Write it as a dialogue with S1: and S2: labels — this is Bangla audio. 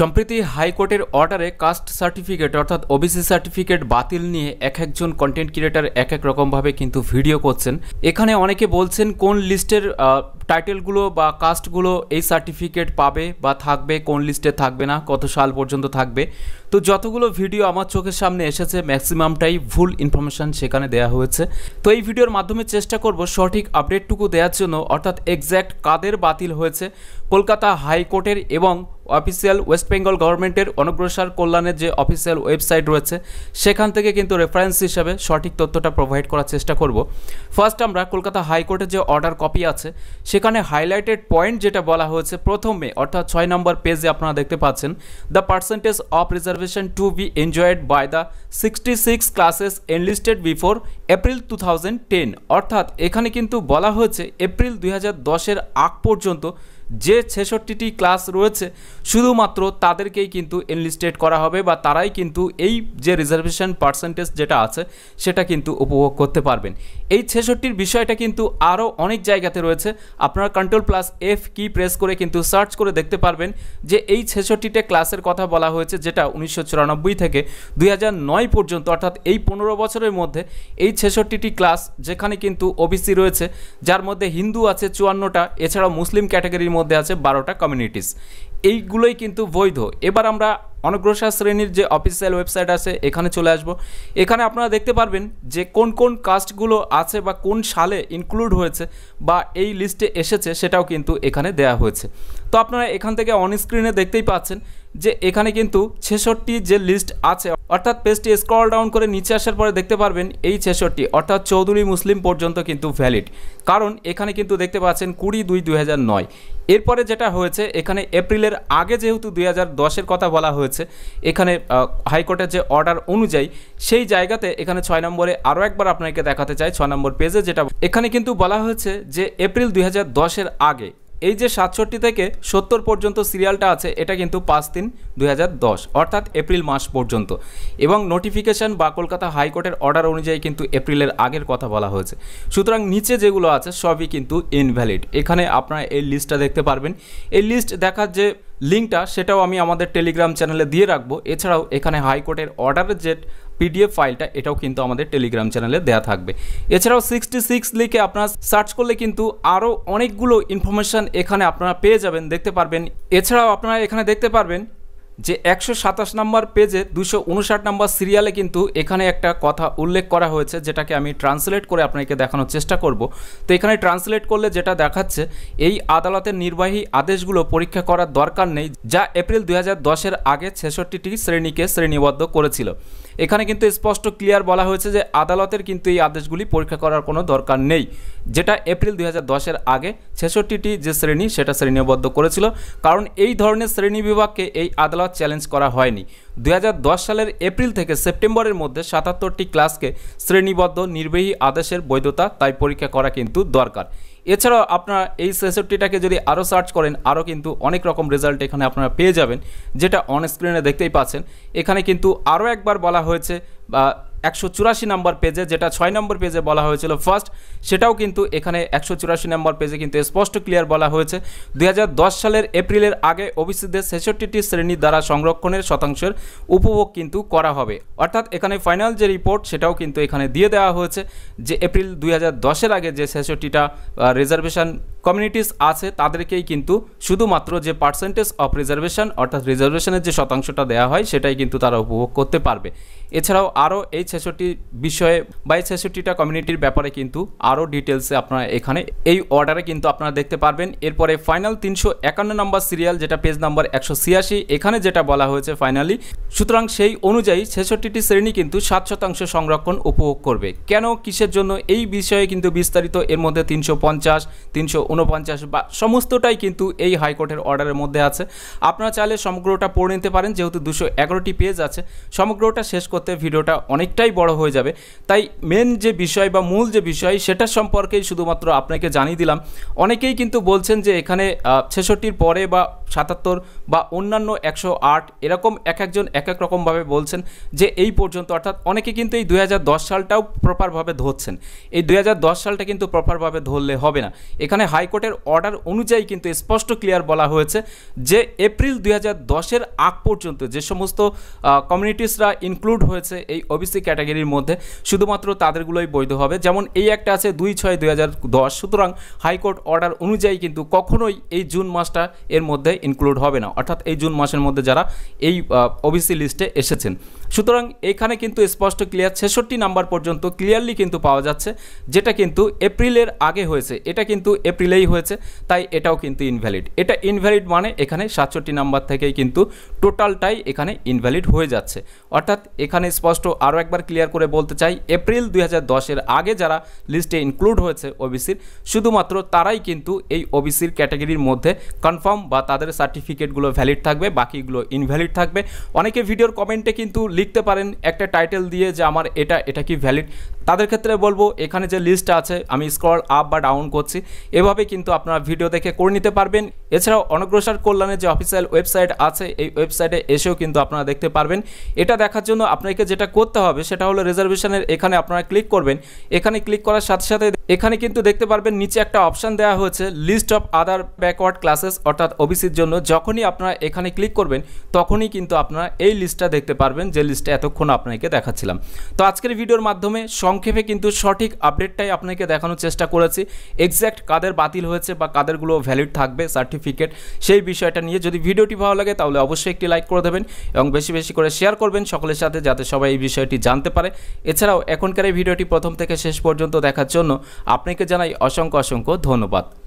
S1: সম্প্রতি হাইকোর্টের অর্ডারে কাস্ট সার্টিফিকেট অর্থাৎ ওবিসি সার্টিফিকেট বাতিল নিয়ে এক একজন কন্টেন্ট ক্রিয়েটার এক এক রকমভাবে কিন্তু ভিডিও করছেন এখানে অনেকে বলছেন কোন লিস্টের টাইটেলগুলো বা কাস্টগুলো এই সার্টিফিকেট পাবে বা থাকবে কোন লিস্টে থাকবে না কত সাল পর্যন্ত থাকবে তো যতগুলো ভিডিও আমার চোখের সামনে এসেছে ম্যাক্সিমামটাই ভুল ইনফরমেশান সেখানে দেয়া হয়েছে তো এই ভিডিওর মাধ্যমে চেষ্টা করব সঠিক আপডেটটুকু দেওয়ার জন্য অর্থাৎ এক্স্যাক্ট কাদের বাতিল হয়েছে কলকাতা হাইকোর্টের এবং অফিসিয়াল ওয়েস্ট বেঙ্গল গভর্নমেন্টের অনগ্রসর কল্যাণের যে অফিসিয়াল ওয়েবসাইট রয়েছে সেখান থেকে কিন্তু রেফারেন্স হিসাবে সঠিক তথ্যটা প্রোভাইড করার চেষ্টা করব ফার্স্ট আমরা কলকাতা হাইকোর্টের যে অর্ডার কপি আছে সেখানে হাইলাইটেড পয়েন্ট যেটা বলা হয়েছে প্রথমে অর্থাৎ ছয় নম্বর পেজে আপনারা দেখতে পাচ্ছেন the percentage of reservation to be enjoyed by the sixty six classes enlisted before April two thousand ten অর্থাৎ এখানে কিন্তু বলা হয়েছে এপ্রিল দুই হাজার দশের আগ পর্যন্ত যে ছেষট্টিটি ক্লাস রয়েছে শুধুমাত্র তাদেরকেই কিন্তু এনলিস্টেড করা হবে বা তারাই কিন্তু এই যে রিজার্ভেশন পার্সেন্টেজ যেটা আছে সেটা কিন্তু উপভোগ করতে পারবেন এই ছেষট্টির বিষয়টা কিন্তু আরও অনেক জায়গাতে রয়েছে আপনারা control plus F key press করে কিন্তু সার্চ করে দেখতে পারবেন যে এই ছেষট্টিটা ক্লাসের কথা বলা হয়েছে যেটা উনিশশো থেকে দুই পর্যন্ত অর্থাৎ এই পনেরো বছরের মধ্যে এই ছেষট্টিটি ক্লাস যেখানে কিন্তু ওবিসি রয়েছে যার মধ্যে হিন্দু আছে চুয়ান্নটা এছাড়াও মুসলিম ক্যাটাগরির মধ্যে মধ্যে আছে বারোটা কমিউনিটিস এইগুলোই কিন্তু বৈধ এবার আমরা অনগ্রসর শ্রেণীর যে অফিসিয়াল ওয়েবসাইট আছে এখানে চলে আসব এখানে আপনারা দেখতে পারবেন যে কোন কোন কাস্টগুলো আছে বা কোন সালে ইনক্লুড হয়েছে বা এই লিস্টে এসেছে সেটাও কিন্তু এখানে দেয়া হয়েছে তো আপনারা এখান থেকে অন স্ক্রিনে দেখতেই পাচ্ছেন যে এখানে কিন্তু ছেষট্টি যে লিস্ট আছে অর্থাৎ পেজটি স্ক্রল ডাউন করে নিচে আসার পরে দেখতে পারবেন এই ছেষট্টি অর্থাৎ চৌধুরী মুসলিম পর্যন্ত কিন্তু ভ্যালিড কারণ এখানে কিন্তু দেখতে পাচ্ছেন কুড়ি দুই দুই এরপরে যেটা হয়েছে এখানে এপ্রিলের আগে যেহেতু দুই হাজার কথা বলা হয়েছে এখানে হাইকোর্টের যে অর্ডার অনুযায়ী সেই জায়গাতে এখানে ছয় নম্বরে আরও একবার আপনাকে দেখাতে চাই ছয় নম্বর পেজে যেটা এখানে কিন্তু বলা হয়েছে যে এপ্রিল দুই হাজার আগে এই যে সাতষট্টি থেকে সত্তর পর্যন্ত সিরিয়ালটা আছে এটা কিন্তু পাঁচ তিন দুই অর্থাৎ এপ্রিল মাস পর্যন্ত এবং নোটিফিকেশান বা কলকাতা হাইকোর্টের অর্ডার অনুযায়ী কিন্তু এপ্রিলের আগের কথা বলা হয়েছে সুতরাং নিচে যেগুলো আছে সবই কিন্তু ইনভ্যালিড এখানে আপনারা এই লিস্টটা দেখতে পারবেন এই লিস্ট দেখার যে লিঙ্কটা সেটাও আমি আমাদের টেলিগ্রাম চ্যানেলে দিয়ে রাখবো এছাড়াও এখানে হাইকোর্টের অর্ডারের যে পিডিএফ ফাইলটা এটাও কিন্তু আমাদের টেলিগ্রাম চ্যানেলে দেয়া থাকবে এছাড়াও সিক্সটি সিক্স লিখে আপনারা সার্চ করলে কিন্তু আরও অনেকগুলো ইনফরমেশান এখানে আপনারা পেয়ে যাবেন দেখতে পারবেন এছাড়াও আপনারা এখানে দেখতে পারবেন যে একশো সাতাশ নম্বর পেজে দুশো উনষাট নম্বর সিরিয়ালে কিন্তু এখানে একটা কথা উল্লেখ করা হয়েছে যেটাকে আমি ট্রান্সলেট করে আপনাকে দেখানোর চেষ্টা করব তো এখানে ট্রান্সলেট করলে যেটা দেখাচ্ছে এই আদালতের নির্বাহী আদেশগুলো পরীক্ষা করার দরকার নেই যা এপ্রিল দুই হাজার দশের আগে ছেষট্টিটি শ্রেণীকে শ্রেণীবদ্ধ করেছিল এখানে কিন্তু স্পষ্ট ক্লিয়ার বলা হয়েছে যে আদালতের কিন্তু এই আদেশগুলি পরীক্ষা করার কোনো দরকার নেই যেটা এপ্রিল দুই হাজার আগে ছেষট্টিটি যে শ্রেণী সেটা শ্রেণীবদ্ধ করেছিল কারণ এই ধরনের শ্রেণী বিভাগকে এই আদালত চ্যালেঞ্জ করা হয়নি দুই সালের এপ্রিল থেকে সেপ্টেম্বরের মধ্যে সাতাত্তরটি ক্লাসকে শ্রেণীবদ্ধ নির্বাহী আদেশের বৈধতা তাই পরীক্ষা করা কিন্তু দরকার এছাড়াও আপনারা এই ছেষট্টিটাকে যদি আরও সার্চ করেন আরও কিন্তু অনেক রকম রেজাল্ট এখানে আপনারা পেয়ে যাবেন যেটা অনস্ক্রিনে দেখতেই পাচ্ছেন এখানে কিন্তু আরও একবার বলা হয়েছে বা একশো চুরাশি নম্বর পেজে যেটা ছয় নম্বর পেজে বলা হয়েছিল ফার্স্ট সেটাও কিন্তু এখানে একশো চুরাশি নম্বর পেজে কিন্তু স্পষ্ট ক্লিয়ার বলা হয়েছে দুই সালের এপ্রিলের আগে ওবিসিদের ছেষট্টিটি শ্রেণী দ্বারা সংরক্ষণের শতাংশের উপভোগ কিন্তু করা হবে অর্থাৎ এখানে ফাইনাল যে রিপোর্ট সেটাও কিন্তু এখানে দিয়ে দেওয়া হয়েছে যে এপ্রিল দুই হাজার আগে যে ছেষট্টিটা রিজার্ভেশন কমিউনিটিস আছে তাদেরকেই কিন্তু শুধুমাত্র যে পার্সেন্টেজ অফ রিজার্ভেশন অর্থাৎ রিজার্ভেশনের যে শতাংশটা দেওয়া হয় সেটাই কিন্তু তারা উপভোগ করতে পারবে এছাড়াও আরও এই ছেষট্টি বিষয়ে বা এই ছেষট্টিটা কমিউনিটির ব্যাপারে কিন্তু আরও ডিটেলসে আপনারা এখানে এই অর্ডারে কিন্তু আপনারা দেখতে পারবেন এরপরে ফাইনাল তিনশো একান্ন নম্বর সিরিয়াল যেটা পেজ নাম্বার একশো ছিয়াশি এখানে যেটা বলা হয়েছে ফাইনালি সুতরাং সেই অনুযায়ী ছেষট্টিটি শ্রেণী কিন্তু সাত শতাংশ সংরক্ষণ উপভোগ করবে কেন কিসের জন্য এই বিষয়ে কিন্তু বিস্তারিত এর মধ্যে তিনশো পঞ্চাশ তিনশো উনপঞ্চাশ বা সমস্তটাই কিন্তু এই হাইকোর্টের অর্ডারের মধ্যে আছে আপনারা চাইলে সমগ্রটা পড়ে নিতে পারেন যেহেতু দুশো এগারোটি পেজ আছে সমগ্রটা শেষ করতে ভিডিওটা অনেকটাই বড় হয়ে যাবে তাই মেন যে বিষয় বা মূল যে বিষয় সেটা সম্পর্কেই শুধুমাত্র আপনাকে জানিয়ে দিলাম অনেকেই কিন্তু বলছেন যে এখানে ছেষট্টির পরে বা সাতাত্তর বা অন্যান্য একশো আট এরকম এক একজন এক এক রকমভাবে বলছেন যে এই পর্যন্ত অর্থাৎ অনেকে কিন্তু এই দুই সালটাও প্রপারভাবে ধরছেন এই দুই সালটা কিন্তু প্রপারভাবে ধরলে হবে না এখানে হাই হাইকোর্টের অর্ডার অনুযায়ী কিন্তু স্পষ্ট ক্লিয়ার বলা হয়েছে যে এপ্রিল দুই হাজার আগ পর্যন্ত যে সমস্ত কমিউনিটিসরা ইনক্লুড হয়েছে এই ওবিসি ক্যাটাগরির মধ্যে শুধুমাত্র তাদেরগুলোই বৈধ হবে যেমন এই একটা আছে দুই ছয় দুই সুতরাং হাইকোর্ট অর্ডার অনুযায়ী কিন্তু কখনোই এই জুন মাসটা এর মধ্যে ইনক্লুড হবে না অর্থাৎ এই জুন মাসের মধ্যে যারা এই ওবিসি লিস্টে এসেছেন সুতরাং এখানে কিন্তু স্পষ্ট ক্লিয়ার ছেষট্টি নাম্বার পর্যন্ত ক্লিয়ারলি কিন্তু পাওয়া যাচ্ছে যেটা কিন্তু এপ্রিলের আগে হয়েছে এটা কিন্তু এপ্রিল ডিলেই হয়েছে তাই এটাও কিন্তু ইনভ্যালিড এটা ইনভ্যালিড মানে এখানে সাতষট্টি নাম্বার থেকেই কিন্তু টোটালটাই এখানে ইনভ্যালিড হয়ে যাচ্ছে অর্থাৎ এখানে স্পষ্ট আরও একবার ক্লিয়ার করে বলতে চাই এপ্রিল দুই দশের আগে যারা লিস্টে ইনক্লুড হয়েছে ওবিসির শুধুমাত্র তারাই কিন্তু এই ওবিসির ক্যাটাগরির মধ্যে কনফার্ম বা তাদের সার্টিফিকেটগুলো ভ্যালিড থাকবে বাকিগুলো ইনভ্যালিড থাকবে অনেকে ভিডিওর কমেন্টে কিন্তু লিখতে পারেন একটা টাইটেল দিয়ে যে আমার এটা এটা কি ভ্যালিড তাদের ক্ষেত্রে বলবো এখানে যে লিস্ট আছে আমি স্ক্রল আপ বা ডাউন করছি এভাবে কিন্তু আপনারা ভিডিও দেখে করে নিতে পারবেন এছাড়াও অনগ্রসর কল্যাণের যে অফিসিয়াল ওয়েবসাইট আছে এই ওয়েবসাইটে এসেও কিন্তু আপনারা দেখতে পারবেন এটা দেখার জন্য আপনাকে যেটা করতে হবে সেটা হলো রিজার্ভেশনের এখানে আপনারা ক্লিক করবেন এখানে ক্লিক করার সাথে সাথে এখানে কিন্তু দেখতে পারবেন নিচে একটা অপশান দেওয়া হয়েছে list of other backward classes অর্থাৎ ওবিসির জন্য যখনই আপনারা এখানে ক্লিক করবেন তখনই কিন্তু আপনারা এই লিস্টটা দেখতে পারবেন যে লিস্টটা এতক্ষণ আপনাকে দেখাচ্ছিলাম তো আজকের ভিডিওর মাধ্যমে সং সংক্ষেপে কিন্তু সঠিক আপডেটটাই আপনাকে দেখানোর চেষ্টা করেছি এক্স্যাক্ট কাদের বাতিল হয়েছে বা কাদেরগুলো ভ্যালিড থাকবে সার্টিফিকেট সেই বিষয়টা নিয়ে যদি ভিডিওটি ভালো লাগে তাহলে অবশ্যই একটি লাইক করে দেবেন এবং বেশি বেশি করে শেয়ার করবেন সকলের সাথে যাতে সবাই এই বিষয়টি জানতে পারে এছাড়াও এখনকার এই ভিডিওটি প্রথম থেকে শেষ পর্যন্ত দেখার জন্য আপনাকে জানাই অসংখ্য অসংখ্য ধন্যবাদ